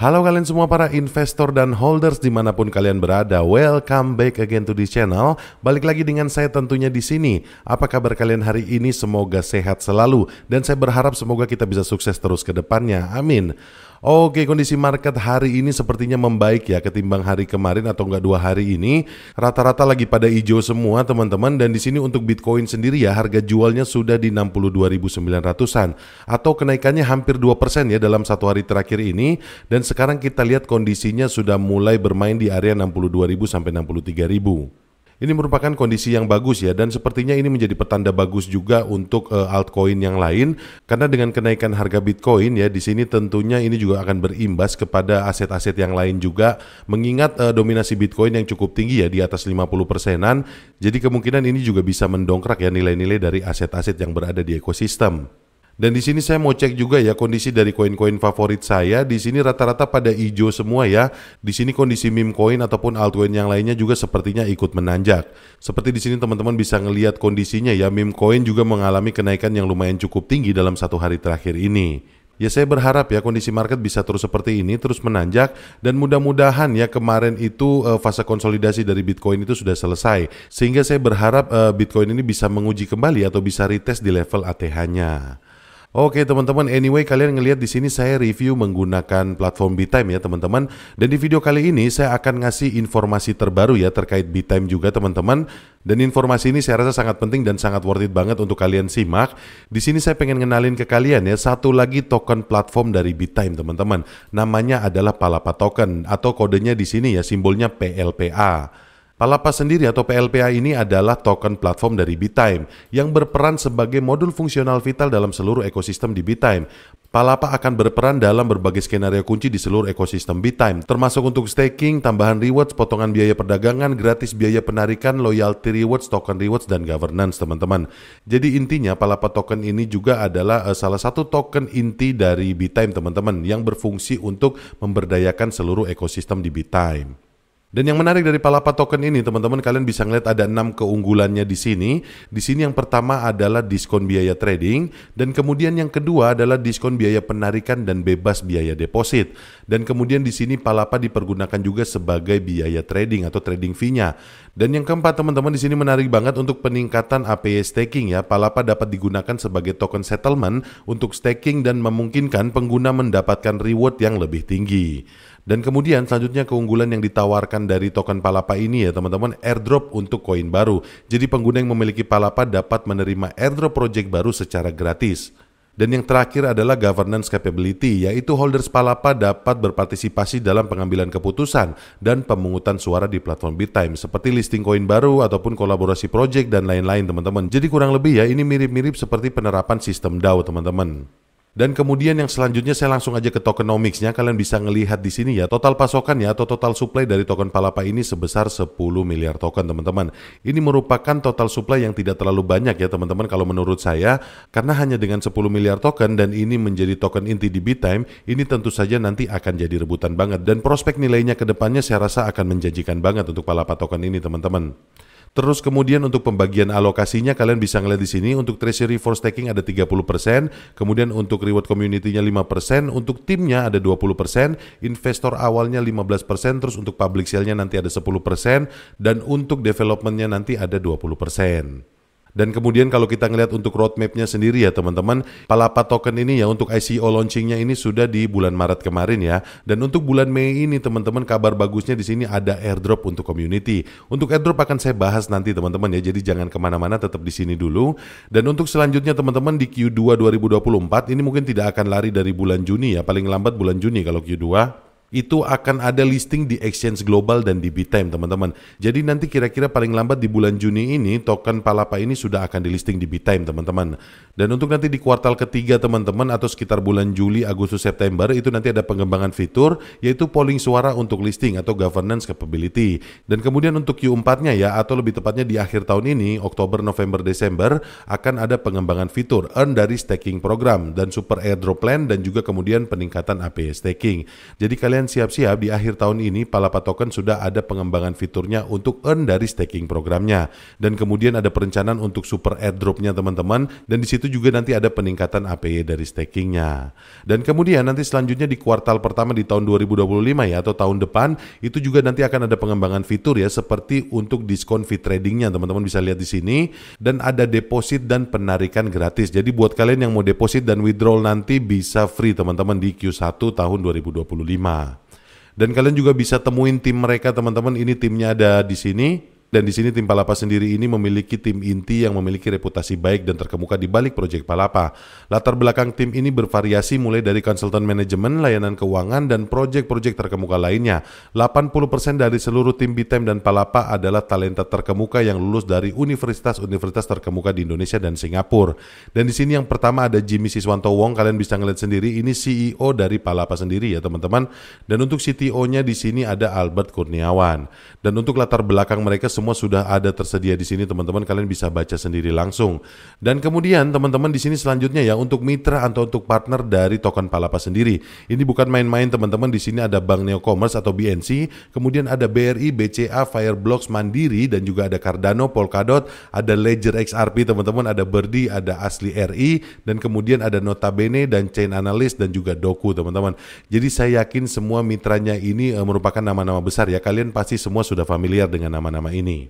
Halo kalian semua para investor dan holders dimanapun kalian berada, welcome back again to this channel. Balik lagi dengan saya tentunya di sini. Apa kabar kalian hari ini? Semoga sehat selalu dan saya berharap semoga kita bisa sukses terus ke depannya. Amin. Oke, kondisi market hari ini sepertinya membaik ya ketimbang hari kemarin atau enggak dua hari ini. Rata-rata lagi pada hijau semua teman-teman dan di sini untuk Bitcoin sendiri ya harga jualnya sudah di 62.900-an atau kenaikannya hampir 2% ya dalam satu hari terakhir ini dan sekarang kita lihat kondisinya sudah mulai bermain di area 62.000 sampai 63.000. Ini merupakan kondisi yang bagus ya dan sepertinya ini menjadi petanda bagus juga untuk uh, altcoin yang lain karena dengan kenaikan harga Bitcoin ya di sini tentunya ini juga akan berimbas kepada aset-aset yang lain juga mengingat uh, dominasi Bitcoin yang cukup tinggi ya di atas 50 persenan. Jadi kemungkinan ini juga bisa mendongkrak ya nilai-nilai dari aset-aset yang berada di ekosistem. Dan di sini saya mau cek juga ya kondisi dari koin-koin favorit saya. Di sini rata-rata pada hijau semua ya. Di sini kondisi meme coin ataupun altcoin yang lainnya juga sepertinya ikut menanjak. Seperti di sini teman-teman bisa ngelihat kondisinya ya. Meme coin juga mengalami kenaikan yang lumayan cukup tinggi dalam satu hari terakhir ini. Ya saya berharap ya kondisi market bisa terus seperti ini terus menanjak dan mudah-mudahan ya kemarin itu e, fase konsolidasi dari Bitcoin itu sudah selesai sehingga saya berharap e, Bitcoin ini bisa menguji kembali atau bisa retest di level ATH-nya. Oke teman-teman, anyway kalian ngelihat di sini saya review menggunakan platform BTime ya teman-teman. Dan di video kali ini saya akan ngasih informasi terbaru ya terkait BTime juga teman-teman. Dan informasi ini saya rasa sangat penting dan sangat worth it banget untuk kalian simak. Di sini saya pengen ngenalin ke kalian ya satu lagi token platform dari BTime teman-teman. Namanya adalah Palapa Token atau kodenya di sini ya simbolnya PLPA. Palapa sendiri atau PLPA ini adalah token platform dari Bitime yang berperan sebagai modul fungsional vital dalam seluruh ekosistem di Bitime. Palapa akan berperan dalam berbagai skenario kunci di seluruh ekosistem Bitime, termasuk untuk staking, tambahan rewards, potongan biaya perdagangan, gratis biaya penarikan, loyalty rewards, token rewards, dan governance, teman-teman. Jadi intinya Palapa token ini juga adalah uh, salah satu token inti dari Bitime, teman-teman, yang berfungsi untuk memberdayakan seluruh ekosistem di Bitime. Dan yang menarik dari Palapa Token ini, teman-teman kalian bisa ngeliat ada enam keunggulannya di sini. Di sini yang pertama adalah diskon biaya trading dan kemudian yang kedua adalah diskon biaya penarikan dan bebas biaya deposit. Dan kemudian di sini Palapa dipergunakan juga sebagai biaya trading atau trading fee-nya. Dan yang keempat, teman-teman di sini menarik banget untuk peningkatan APY staking ya. Palapa dapat digunakan sebagai token settlement untuk staking dan memungkinkan pengguna mendapatkan reward yang lebih tinggi. Dan kemudian selanjutnya keunggulan yang ditawarkan dari token Palapa ini ya teman-teman airdrop untuk koin baru. Jadi pengguna yang memiliki Palapa dapat menerima airdrop project baru secara gratis. Dan yang terakhir adalah governance capability, yaitu holders Palapa dapat berpartisipasi dalam pengambilan keputusan dan pemungutan suara di platform BitTime, seperti listing koin baru ataupun kolaborasi project dan lain-lain teman-teman. Jadi kurang lebih ya, ini mirip-mirip seperti penerapan sistem DAO teman-teman. Dan kemudian yang selanjutnya saya langsung aja ke tokenomics-nya. Kalian bisa ngelihat di sini ya, total pasokannya atau total supply dari token Palapa ini sebesar 10 miliar token, teman-teman. Ini merupakan total supply yang tidak terlalu banyak ya, teman-teman kalau menurut saya. Karena hanya dengan 10 miliar token dan ini menjadi token inti di Bitime, ini tentu saja nanti akan jadi rebutan banget dan prospek nilainya ke depannya saya rasa akan menjanjikan banget untuk Palapa token ini, teman-teman. Terus kemudian untuk pembagian alokasinya kalian bisa ngeliat di sini untuk treasury for staking ada 30%, kemudian untuk reward community-nya 5%, untuk timnya ada 20%, investor awalnya 15%, terus untuk public sale-nya nanti ada 10% dan untuk development-nya nanti ada 20%. Dan kemudian kalau kita ngelihat untuk roadmapnya sendiri ya teman-teman, Palapa Token ini ya untuk ICO launchingnya ini sudah di bulan Maret kemarin ya. Dan untuk bulan Mei ini teman-teman kabar bagusnya di sini ada airdrop untuk community. Untuk airdrop akan saya bahas nanti teman-teman ya, jadi jangan kemana-mana tetap di sini dulu. Dan untuk selanjutnya teman-teman di Q2 2024 ini mungkin tidak akan lari dari bulan Juni ya, paling lambat bulan Juni kalau Q2 itu akan ada listing di exchange global dan di Bitime teman-teman. Jadi nanti kira-kira paling lambat di bulan Juni ini token Palapa ini sudah akan di listing di Bitime teman-teman. Dan untuk nanti di kuartal ketiga teman-teman atau sekitar bulan Juli, Agustus, September itu nanti ada pengembangan fitur yaitu polling suara untuk listing atau governance capability. Dan kemudian untuk Q4-nya ya atau lebih tepatnya di akhir tahun ini, Oktober, November, Desember akan ada pengembangan fitur earn dari staking program dan super airdrop plan dan juga kemudian peningkatan APS staking. Jadi kalian dan siap-siap di akhir tahun ini Palapa Token sudah ada pengembangan fiturnya untuk earn dari staking programnya dan kemudian ada perencanaan untuk super airdropnya teman-teman dan di situ juga nanti ada peningkatan APE dari stakingnya. Dan kemudian nanti selanjutnya di kuartal pertama di tahun 2025 ya atau tahun depan itu juga nanti akan ada pengembangan fitur ya seperti untuk diskon fee tradingnya teman-teman bisa lihat di sini dan ada deposit dan penarikan gratis. Jadi buat kalian yang mau deposit dan withdraw nanti bisa free teman-teman di Q1 tahun 2025. Dan kalian juga bisa temuin tim mereka teman-teman. Ini timnya ada di sini. Dan di sini tim Palapa sendiri ini memiliki tim inti yang memiliki reputasi baik dan terkemuka di balik proyek Palapa. Latar belakang tim ini bervariasi mulai dari konsultan manajemen, layanan keuangan, dan proyek-proyek terkemuka lainnya. 80% dari seluruh tim Bitem dan Palapa adalah talenta terkemuka yang lulus dari universitas-universitas terkemuka di Indonesia dan Singapura. Dan di sini yang pertama ada Jimmy Siswanto Wong, kalian bisa ngeliat sendiri ini CEO dari Palapa sendiri ya teman-teman. Dan untuk CTO-nya di sini ada Albert Kurniawan. Dan untuk latar belakang mereka semua sudah ada tersedia di sini teman-teman kalian bisa baca sendiri langsung. Dan kemudian teman-teman di sini selanjutnya ya untuk mitra atau untuk partner dari token Palapa sendiri. Ini bukan main-main teman-teman di sini ada Bank neo commerce atau BNC, kemudian ada BRI, BCA, Fireblocks, Mandiri dan juga ada Cardano, Polkadot, ada Ledger XRP teman-teman, ada Berdi, ada Asli RI dan kemudian ada Notabene dan Chain Analyst dan juga Doku teman-teman. Jadi saya yakin semua mitranya ini eh, merupakan nama-nama besar ya. Kalian pasti semua sudah familiar dengan nama-nama ini ini.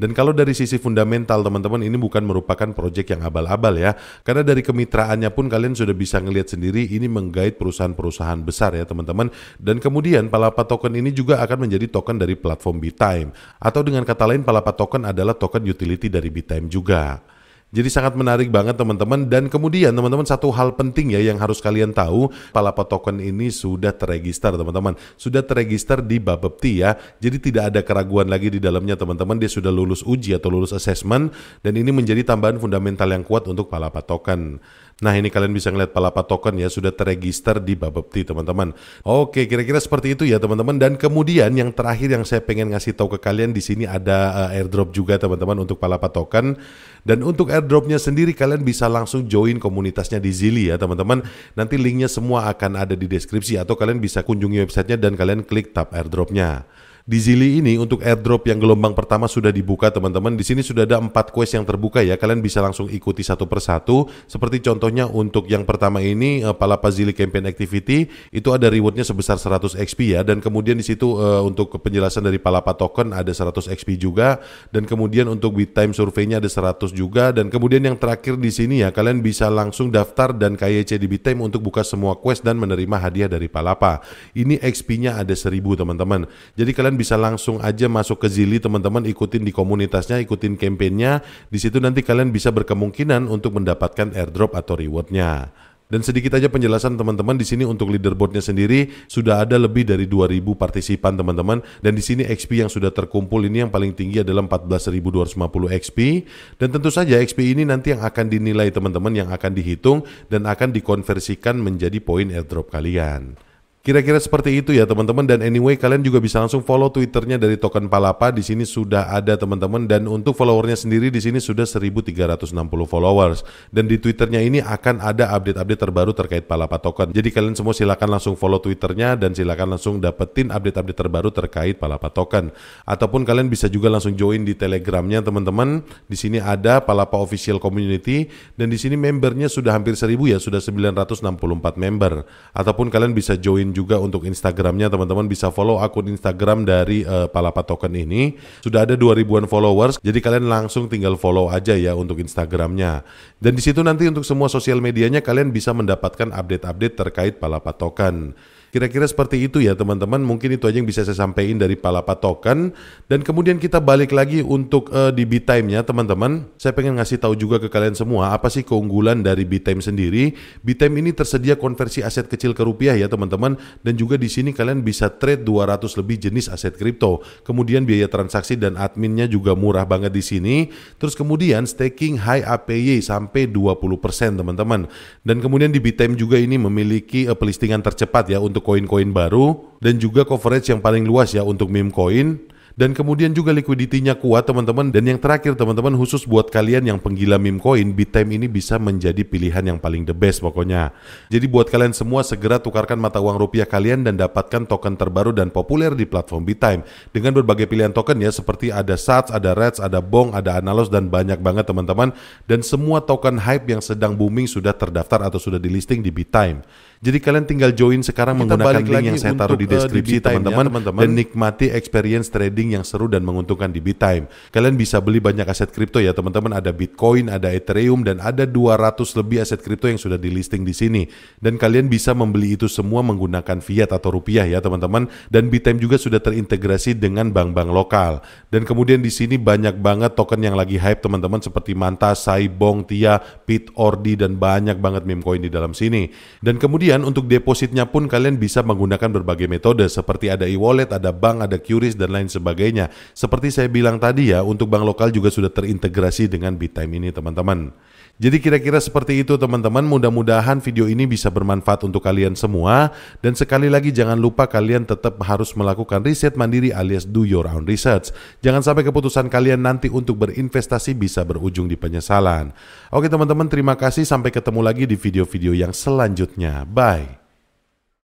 Dan kalau dari sisi fundamental teman-teman ini bukan merupakan proyek yang abal-abal ya. Karena dari kemitraannya pun kalian sudah bisa ngelihat sendiri ini menggait perusahaan-perusahaan besar ya teman-teman. Dan kemudian Palapa Token ini juga akan menjadi token dari platform Bitime. Atau dengan kata lain Palapa Token adalah token utility dari Bitime juga. Jadi sangat menarik banget teman-teman dan kemudian teman-teman satu hal penting ya yang harus kalian tahu Palapa Token ini sudah terregister teman-teman sudah terregister di Babepti ya jadi tidak ada keraguan lagi di dalamnya teman-teman dia sudah lulus uji atau lulus assessment dan ini menjadi tambahan fundamental yang kuat untuk Palapa Token. Nah ini kalian bisa ngeliat Palapa token ya sudah terregister di Babepti teman-teman. Oke kira-kira seperti itu ya teman-teman dan kemudian yang terakhir yang saya pengen ngasih tahu ke kalian di sini ada uh, airdrop juga teman-teman untuk Palapa token dan untuk airdropnya sendiri kalian bisa langsung join komunitasnya di Zili ya teman-teman. Nanti linknya semua akan ada di deskripsi atau kalian bisa kunjungi websitenya dan kalian klik tab airdropnya. Di Zili ini untuk airdrop yang gelombang pertama sudah dibuka teman-teman. Di sini sudah ada empat quest yang terbuka ya. Kalian bisa langsung ikuti satu persatu. Seperti contohnya untuk yang pertama ini uh, Palapa Zili Campaign Activity itu ada rewardnya sebesar 100 XP ya. Dan kemudian di situ uh, untuk penjelasan dari Palapa Token ada 100 XP juga. Dan kemudian untuk Bit time surveinya ada 100 juga. Dan kemudian yang terakhir di sini ya kalian bisa langsung daftar dan KYC di Bit Time untuk buka semua quest dan menerima hadiah dari Palapa. Ini XP-nya ada 1000 teman-teman. Jadi kalian bisa langsung aja masuk ke Zili teman-teman ikutin di komunitasnya, ikutin kampanyenya. Di situ nanti kalian bisa berkemungkinan untuk mendapatkan airdrop atau rewardnya. Dan sedikit aja penjelasan teman-teman di sini untuk leaderboardnya sendiri sudah ada lebih dari 2000 partisipan teman-teman dan di sini XP yang sudah terkumpul ini yang paling tinggi adalah 14250 XP dan tentu saja XP ini nanti yang akan dinilai teman-teman yang akan dihitung dan akan dikonversikan menjadi poin airdrop kalian. Kira-kira seperti itu ya teman-teman dan anyway kalian juga bisa langsung follow twitternya dari token palapa di sini sudah ada teman-teman dan untuk followernya sendiri di sini sudah 1360 followers dan di twitternya ini akan ada update-update terbaru terkait palapa token jadi kalian semua silahkan langsung follow twitternya dan silahkan langsung dapetin update-update terbaru terkait palapa token ataupun kalian bisa juga langsung join di telegramnya teman-teman di sini ada palapa official community dan di sini membernya sudah hampir 1000 ya sudah 964 member ataupun kalian bisa join link juga untuk Instagramnya teman-teman bisa follow akun Instagram dari uh, Palapa Token ini sudah ada 2000-an followers jadi kalian langsung tinggal follow aja ya untuk Instagramnya dan di situ nanti untuk semua sosial medianya kalian bisa mendapatkan update-update terkait Palapa Token. Kira-kira seperti itu ya teman-teman. Mungkin itu aja yang bisa saya sampaikan dari Palapa Token Dan kemudian kita balik lagi untuk uh, di B-Time-nya teman-teman. Saya pengen ngasih tahu juga ke kalian semua apa sih keunggulan dari B-Time sendiri. B-Time ini tersedia konversi aset kecil ke rupiah ya teman-teman. Dan juga di sini kalian bisa trade 200 lebih jenis aset kripto. Kemudian biaya transaksi dan adminnya juga murah banget di sini. Terus kemudian staking high APY sampai 20% teman-teman. Dan kemudian di B-Time juga ini memiliki uh, pelistingan tercepat ya untuk untuk koin-koin baru dan juga coverage yang paling luas ya untuk meme coin dan kemudian juga likuiditinya kuat teman-teman dan yang terakhir teman-teman khusus buat kalian yang penggila meme coin Bittem ini bisa menjadi pilihan yang paling the best pokoknya jadi buat kalian semua segera tukarkan mata uang rupiah kalian dan dapatkan token terbaru dan populer di platform Bittem dengan berbagai pilihan token ya seperti ada Sats, ada Reds, ada Bong, ada Analos dan banyak banget teman-teman dan semua token hype yang sedang booming sudah terdaftar atau sudah di listing di Bittem jadi kalian tinggal join sekarang Kita menggunakan link yang saya taruh eh, di deskripsi ya, teman-teman ya, dan nikmati experience trading trading yang seru dan menguntungkan di Bitime. Kalian bisa beli banyak aset kripto ya teman-teman, ada Bitcoin, ada Ethereum, dan ada 200 lebih aset kripto yang sudah di listing di sini. Dan kalian bisa membeli itu semua menggunakan fiat atau rupiah ya teman-teman, dan Bitime juga sudah terintegrasi dengan bank-bank lokal. Dan kemudian di sini banyak banget token yang lagi hype teman-teman seperti Manta, Saibong, Tia, Pit Ordi, dan banyak banget meme coin di dalam sini. Dan kemudian untuk depositnya pun kalian bisa menggunakan berbagai metode seperti ada e-wallet, ada bank, ada QRIS, dan lain sebagainya sebagainya. Seperti saya bilang tadi ya, untuk bank lokal juga sudah terintegrasi dengan Bitime ini teman-teman. Jadi kira-kira seperti itu teman-teman, mudah-mudahan video ini bisa bermanfaat untuk kalian semua. Dan sekali lagi jangan lupa kalian tetap harus melakukan riset mandiri alias do your own research. Jangan sampai keputusan kalian nanti untuk berinvestasi bisa berujung di penyesalan. Oke teman-teman, terima kasih. Sampai ketemu lagi di video-video yang selanjutnya. Bye.